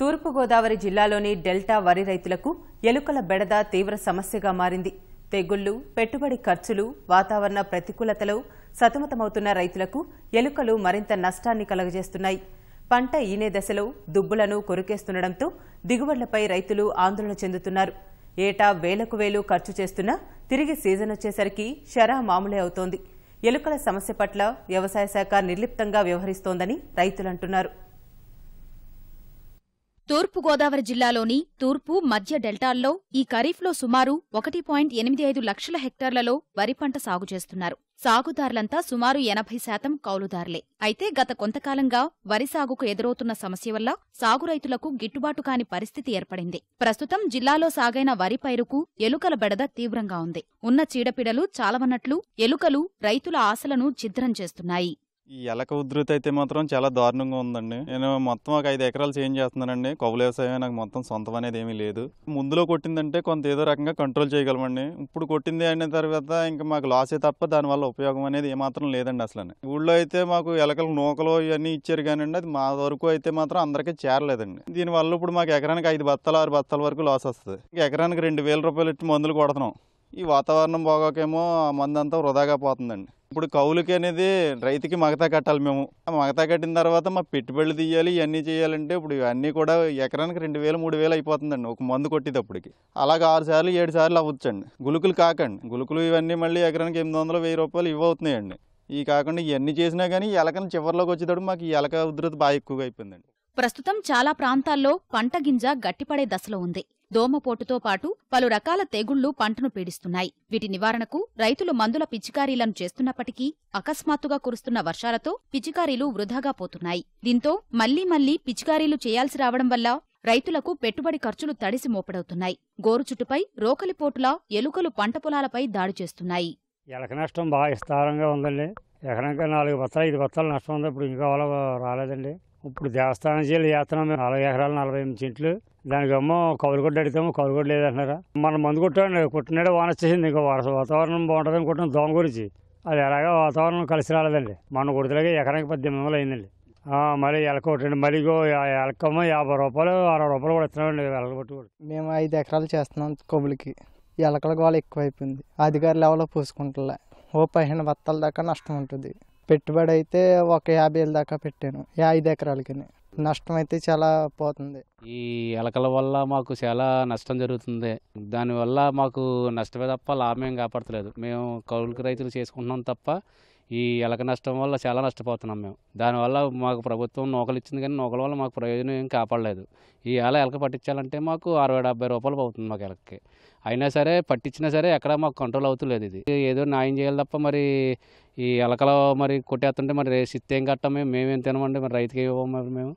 తూర్పుగోదావరి జిల్లాలోని డెల్టా వరి రైతులకు ఎలుకల బెడద తీవ్ర సమస్యగా మారింది తెగుళ్లు పెట్టుబడి ఖర్చులు వాతావరణ ప్రతికూలతలో సతమతమవుతున్న రైతులకు ఎలుకలు మరింత నష్టాన్ని కలగజేస్తున్నాయి పంట ఈనే దశలో దుబ్బులను కొరికేస్తుండటంతో దిగుబడులపై రైతులు ఆందోళన చెందుతున్నారు ఏటా వేలకు వేలు ఖర్చు చేస్తున్నా తిరిగి సీజన్ వచ్చేసరికి షరా మామూలే అవుతోంది ఎలుకల సమస్య పట్ల వ్యవసాయ శాఖ నిర్లిప్తంగా వ్యవహరిస్తోందని రైతులంటున్నారు తూర్పుగోదావరి జిల్లాలోని తూర్పు మధ్య డెల్టాల్లో ఈ ఖరీఫ్లో సుమారు ఒకటి పాయింట్ ఎనిమిది ఐదు లక్షల హెక్టార్లలో వరి పంట సాగు చేస్తున్నారు సాగుదారులంతా సుమారు ఎనభై శాతం కౌలుదారులే అయితే గత కొంతకాలంగా వరి సాగుకు ఎదురవుతున్న సమస్య వల్ల సాగు రైతులకు గిట్టుబాటు కాని పరిస్థితి ఏర్పడింది ప్రస్తుతం జిల్లాలో సాగైన వరి పైరుకు ఎలుకల బెడద తీవ్రంగా ఉంది ఉన్న చీడపీడలు చాలవన్నట్లు ఎలుకలు రైతుల ఆశలను ఛిద్రం చేస్తున్నాయి ఈ ఎలక ఉధృతి అయితే మాత్రం చాలా దారుణంగా ఉందండి నేను మొత్తం ఒక ఐదు ఎకరాలు చేంజ్ చేస్తున్నానండి కవులు వ్యవసాయం నాకు మొత్తం సొంతం అనేది ఏమీ లేదు ముందులో కొట్టిందంటే కొంత ఏదో రకంగా కంట్రోల్ చేయగలమండి ఇప్పుడు కొట్టింది అయిన తర్వాత ఇంకా మాకు లాసే తప్ప దానివల్ల ఉపయోగం అనేది ఏమాత్రం లేదండి అసలు ఊళ్ళో అయితే మాకు ఎలకలు నూకలు ఇవన్నీ ఇచ్చారు కానీ అది మా వరకు అయితే మాత్రం అందరికీ చేరలేదండి దీనివల్ల ఇప్పుడు మాకు ఎకరానికి ఐదు బత్తాలు ఆరు బత్తాల వరకు లాస్ వస్తుంది ఇంకా ఎకరానికి రెండు వేల రూపాయలు ఇచ్చి మందులు కొడుతున్నాం ఈ వాతావరణం బాగోకేమో మందంతా వృధాగా పోతుందండి ఇప్పుడు కౌలుకి అనేది రైతుకి మగతా కట్టాలి మేము మగతా కట్టిన తర్వాత మా పెట్టుబడులు తీయాలి ఇవన్నీ చేయాలంటే ఇప్పుడు ఇవన్నీ కూడా ఎకరానికి రెండు వేలు మూడు వేలు అయిపోతుందండి ఒక మందు కొట్టేటప్పటికి అలాగ ఆరు సార్లు ఏడు సార్లు అవ్వచ్చండి గులుకులు కాకండి గులుకులు ఇవన్నీ మళ్ళీ ఎకరానికి ఎనిమిది వందలు వెయ్యి రూపాయలు ఇవ్వవుతున్నాయండి ఈ కాకుండా ఇవన్నీ చేసినా కానీ ఎలకని చివరిలోకి వచ్చేటప్పుడు మాకు ఈ ఎలక ఉధృతి బాగా ఎక్కువగా అయిపోయిందండి ప్రస్తుతం చాలా ప్రాంతాల్లో పంట గింజ గట్టిపడే దశలో ఉంది దోమపోటుతో పాటు పలు రకాల తెగుళ్లు పంటను పీడిస్తున్నాయి వీటి నివారణకు రైతులు మందుల పిచికారీలను చేస్తున్నప్పటికీ అకస్మాత్తుగా కురుస్తున్న వర్షాలతో పిచికారీలు వృధాగా పోతున్నాయి దీంతో మళ్లీ మళ్లీ పిచికారీలు చేయాల్సి రావడం వల్ల రైతులకు పెట్టుబడి ఖర్చులు తడిసి మోపడవుతున్నాయి గోరుచుట్టుపై రోకలిపోటులా ఎలుకలు పంట పొలాలపై దాడి చేస్తున్నాయి ఎలక నష్టం బాగా విస్తారంగా ఉందండి ఎకరానికి నాలుగు బత్తాలు ఐదు బత్తాలు నష్టం ఉంది ఇప్పుడు ఇంకా రాలేదండి ఇప్పుడు దేవస్థానం చేయాలి చేస్తున్నాం నలభై ఎకరాలు నలభై ఎనిమిది చెంట్లు దానికేమో కౌలుగొడ్డ అడిగితేమో కౌలుగొడ్డ లేదంటున్నారు మన మందు కొట్టాడు కొట్టినాడే వాన వచ్చేసింది ఇంకా వర్ష వాతావరణం బాగుంటుంది కొట్టిన దోమ గురించి అది ఎలాగో వాతావరణం కలిసి రాలేదండి మన కొడితేలాగే ఎకరానికి పద్దెనిమిది వందలు అయిందండి మళ్ళీ మరి మళ్ళీ ఎలకమ్మ యాభై రూపాయలు అరవై రూపాయలు కూడా ఇస్తున్నామండి ఎలకొట్టు కూడా మేము ఐదు ఎకరాలు చేస్తున్నాం కొబ్బులకి ఎలకల గోళ ఎక్కువైపోయింది అధికారులు ఎవరో పూసుకుంటలే ఓ పదిహేను బత్తాల దాకా నష్టం ఉంటుంది పెట్టుబడి అయితే ఒక యాభై వేలు దాకా పెట్టాను ఐదు ఎకరాలకి నష్టం అయితే చాలా పోతుంది ఈ ఎలకల వల్ల మాకు చాలా నష్టం జరుగుతుంది దానివల్ల మాకు నష్టమే తప్ప లాభం కాపాడలేదు మేము కౌలుకు రైతులు చేసుకుంటున్నాం తప్ప ఈ ఎలక నష్టం వల్ల చాలా నష్టపోతున్నాం మేము దానివల్ల మాకు ప్రభుత్వం నూకలు ఇచ్చింది కానీ నూకల వల్ల మాకు ప్రయోజనం ఏం కాపాడలేదు ఈ ఎల ఎలక పట్టించాలంటే మాకు అరవై డెబ్బై రూపాయలు పోతుంది మాకు ఎలకకి అయినా సరే పట్టించినా సరే ఎక్కడ మాకు కంట్రోల్ అవుతులేదు ఇది ఏదో న్యాయం చేయాలి తప్ప మరి ఈ ఎలకలో మరి కొట్టేస్తుంటే మరి ఏం కట్టాం మేము మేమేం తినమండి మరి రైతుకి ఇవ్వము మరి మేము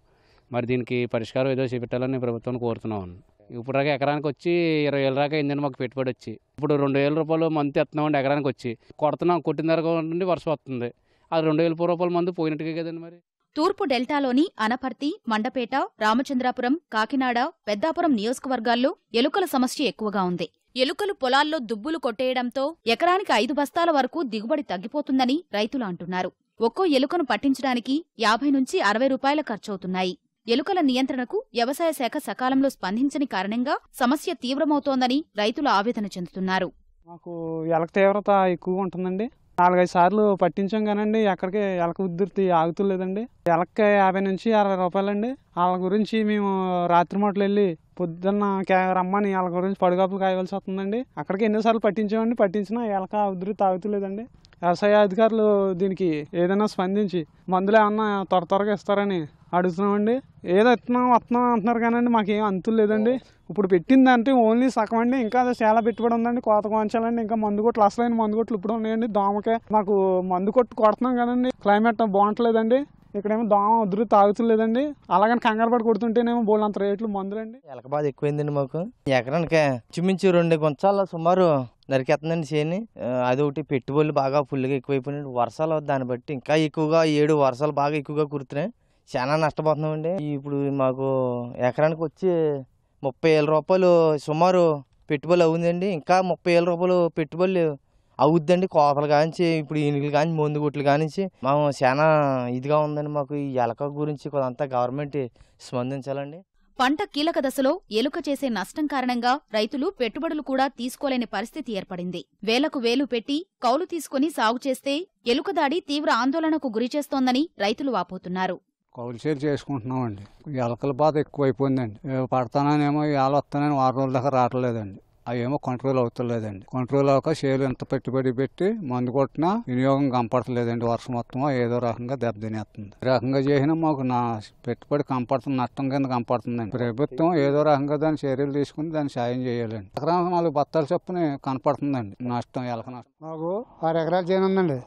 మరి దీనికి పరిష్కారం ఏదో చేపెట్టాలని ప్రభుత్వాన్ని కోరుతున్నాం ఇప్పుడు దాకా ఎకరానికి వచ్చి ఇరవై వేల దాకా అయిందండి మాకు పెట్టుబడి వచ్చి ఇప్పుడు రెండు వేల రూపాయలు మందు తెస్తున్నామండి ఎకరానికి వచ్చి కొడుతున్నాం కొట్టిన దగ్గర నుండి వర్షం వస్తుంది అది రెండు వేల రూపాయల మందు పోయినట్టుగా కదండి మరి తూర్పు డెల్టాలోని అనపర్తి మండపేట రామచంద్రాపురం కాకినాడ పెద్దాపురం నియోజకవర్గాల్లో ఎలుకల సమస్య ఎక్కువగా ఉంది ఎలుకలు పొలాల్లో దుబ్బులు కొట్టేయడంతో ఎకరానికి ఐదు బస్తాల వరకు దిగుబడి తగ్గిపోతుందని రైతులు అంటున్నారు ఒక్కో ఎలుకను పట్టించడానికి యాభై నుంచి అరవై రూపాయల ఖర్చవుతున్నాయి ఎలుకల నియంత్రణకు వ్యవసాయ శాఖ సకాలంలో స్పందించని కారణంగా సమస్య తీవ్రమవుతోందని రైతులు ఆవేదన చెందుతున్నారు మాకు ఎలక తీవ్రత ఎక్కువ ఉంటుందండి నాలుగైదు సార్లు పట్టించాం కానండి ఎక్కడికి ఎలక ఉద్ధృతి ఆగుతులేదండి ఎలక యాభై నుంచి అరవై రూపాయలండి వాళ్ళ గురించి మేము రాత్రి మూటలు వెళ్ళి పొద్దున్న రమ్మని వాళ్ళ గురించి పడుగాపులు కాయవలసి వస్తుందండి అక్కడికి ఎన్నోసార్లు పట్టించామండి పట్టించినా ఎలక ఉద్ధృతి ఆగుతులేదండి వ్యవసాయ అధికారులు దీనికి ఏదైనా స్పందించి మందులు ఏమన్నా త్వర త్వరగా ఇస్తారని అడుగుతున్నామండి ఏదో ఇస్తున్నాం వస్తున్నాం అంటున్నారు కానండి మాకు ఏం అంతులు లేదండి ఇప్పుడు పెట్టిందంటే ఓన్లీ సగం అండి ఇంకా అది చాలా పెట్టుబడి ఉందండి కోత కొంచాలండి ఇంకా మందు కొట్లు అసలైన మందు కొట్లు ఇప్పుడు ఉన్నాయండి దోమకే మాకు మందు కొట్టు కొడుతున్నాం కదండి క్లైమేట్ బాగుంటలేదండి ఇక్కడేమో దోమ ఉదురు తాగుతులేదండి అలాగని కంగారు పడి కొడుతుంటేనేమో బోల్ అంత రేట్లు మందులండి ఎలక బాధ ఎక్కువైందండి మాకు ఎకరానికి చిమ్మించి రెండు కొంచాల సుమారు నరికేస్తుందండి చేని అదొకటి పెట్టుబడులు బాగా ఫుల్గా ఎక్కువైపోయినాయి వర్షాలు దాన్ని బట్టి ఇంకా ఎక్కువగా ఏడు వర్షాలు బాగా ఎక్కువగా కురుతున్నాయి చాలా నష్టపోతున్నామండి ఇప్పుడు మాకు ఎకరానికి వచ్చి ముప్పై రూపాయలు సుమారు పెట్టుబడి అవుందండి ఇంకా ముప్పై రూపాయలు పెట్టుబడులు అవుద్దండి కోతలు కానించి ఇప్పుడు ఈనుగులు కానీ మందు గుట్లు కానించి మాకు చాలా ఇదిగా ఉందండి మాకు ఈ ఎలక గురించి కొంత గవర్నమెంట్ స్పందించాలండి పంట కీలక దశలో ఎలుక చేసే నష్టం కారణంగా రైతులు పెట్టుబడులు కూడా తీసుకోలేని పరిస్థితి ఏర్పడింది వేలకు వేలు పెట్టి కౌలు తీసుకుని సాగు చేస్తే ఎలుక దాడి తీవ్ర ఆందోళనకు గురిచేస్తోందని రైతులు వాపోతున్నారు కౌలు చేరు చేసుకుంటున్నామండి ఎలకల బాధ ఎక్కువైపోయిందండి పడతానేమో ఇవాళ వస్తానని వారం రోజుల దాకా రావట్లేదండి అవేమో కంట్రోల్ అవుతలేదండి కంట్రోల్ అవక షేర్లు ఎంత పెట్టుబడి పెట్టి మందు కొట్టినా వినియోగం కంపడతలేదండి వర్షం మొత్తం ఏదో రకంగా దెబ్బతినేస్తుంది రకంగా చేసినా మాకు నా పెట్టుబడి కనపడుతుంది నష్టం కింద కనపడుతుందండి ప్రభుత్వం ఏదో రకంగా దాని చర్యలు తీసుకుని దాన్ని సాయం చేయాలండి ఎకరాలు నాలుగు బత్తాలు చొప్పున కనపడుతుందండి నష్టం ఎలక నష్టం మాకు ఆరు ఎకరాలు చేయనుందండి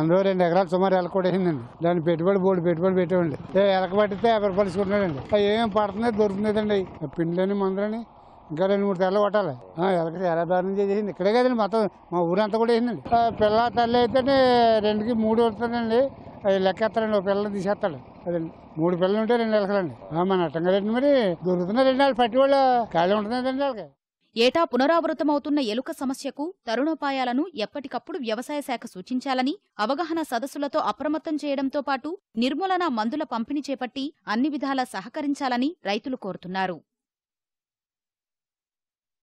అందులో రెండు ఎకరాలు సుమారు ఎలక కొట్టేసిందండి దాని పెట్టుబడి బోర్డు పెట్టుబడి పెట్టేవండి ఎలక పట్టితే ఎవరు పలుచుకుంటున్నాడండి ఏం పడుతుంది దొరుకుతుందండి అని మందులని ఇంకా రెండు మూడు తెల్ల కొట్టాలి ఎలకటి ఎలా దారుణం చేసింది ఇక్కడే కదండి మొత్తం మా ఊరంతా కూడా వేసిందండి పిల్ల తల్లి అయితే రెండుకి మూడు వస్తుందండి లెక్కేస్తారండి ఒక పిల్లలు తీసేస్తాడు అదండి మూడు పిల్లలు ఉంటే రెండు ఎలకలండి మన అట్టంగారెడ్డి మరి దొరుకుతున్నారు రెండు వాళ్ళు పట్టి వాళ్ళు ఖాళీ రెండు వాళ్ళకి ఏటా పునరావృతమవుతున్న ఎలుక సమస్యకు తరుణోపాయాలను ఎప్పటికప్పుడు వ్యవసాయ శాఖ సూచించాలని అవగాహన సదస్సులతో అప్రమత్తం చేయడంతో పాటు నిర్మూలన మందుల పంపిణీ చేపట్టి అన్ని విధాలా సహకరించాలని రైతులు కోరుతున్నారు